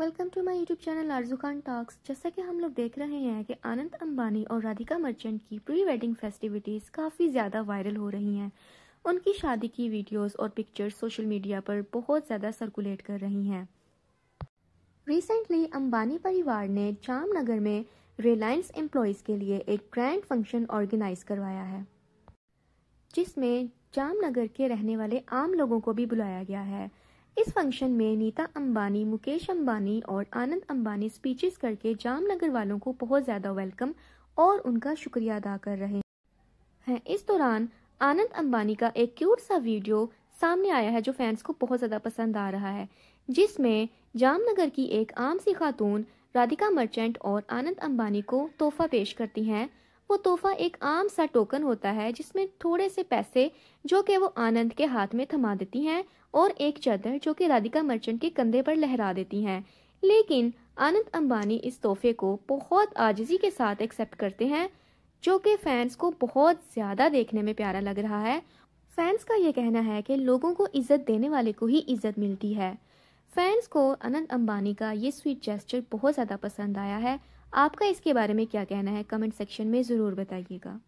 welcome to my YouTube channel Arzoo Khan talks जैसा कि हम लोग देख रहे हैं कि आनंद अंबानी और राधिका मर्चेंट की प्री वेडिंग फेस्टिविटीज़ काफ़ी ज़्यादा वायरल हो रही हैं उनकी शादी की वीडियोस और पिक्चर्स सोशल मीडिया पर बहुत ज़्यादा सर्कुलेट कर रही हैं रिसेंटली अंबानी परिवार ने जामनगर में रिलायंस एम्प्लॉयज़ के लिए एक ग्रैंड फंक्शन ऑर्गेनाइज करवाया है जिसमें जामनगर के रहने वाले आम लोगों को भी बुलाया गया है इस फंक्शन में नीता अंबानी मुकेश अंबानी और आनंद अंबानी स्पीचेस करके जामनगर वालों को बहुत ज़्यादा वेलकम और उनका शुक्रिया अदा कर रहे हैं इस दौरान आनंद अंबानी का एक क्यूट सा वीडियो सामने आया है जो फैंस को बहुत ज़्यादा पसंद आ रहा है जिसमें जामनगर की एक आम सी खातून राधिका मर्चेंट और आनंद अंबानी को तोहफा पेश करती हैं वो तोहफा एक आम सा टोकन होता है जिसमें थोड़े से पैसे जो कि वो आनंद के हाथ में थमा देती हैं और एक चादर जो कि राधिका मर्चेंट के कंधे पर लहरा देती हैं लेकिन आनंद अंबानी इस तोहफे को बहुत आजिजी के साथ एक्सेप्ट करते हैं जो कि फैंस को बहुत ज़्यादा देखने में प्यारा लग रहा है फैंस का ये कहना है कि लोगों को इज्जत देने वाले को ही इज्जत मिलती है फैंस को अनंत अंबानी का ये स्वीट जेस्चर बहुत ज़्यादा पसंद आया है आपका इसके बारे में क्या कहना है कमेंट सेक्शन में ज़रूर बताइएगा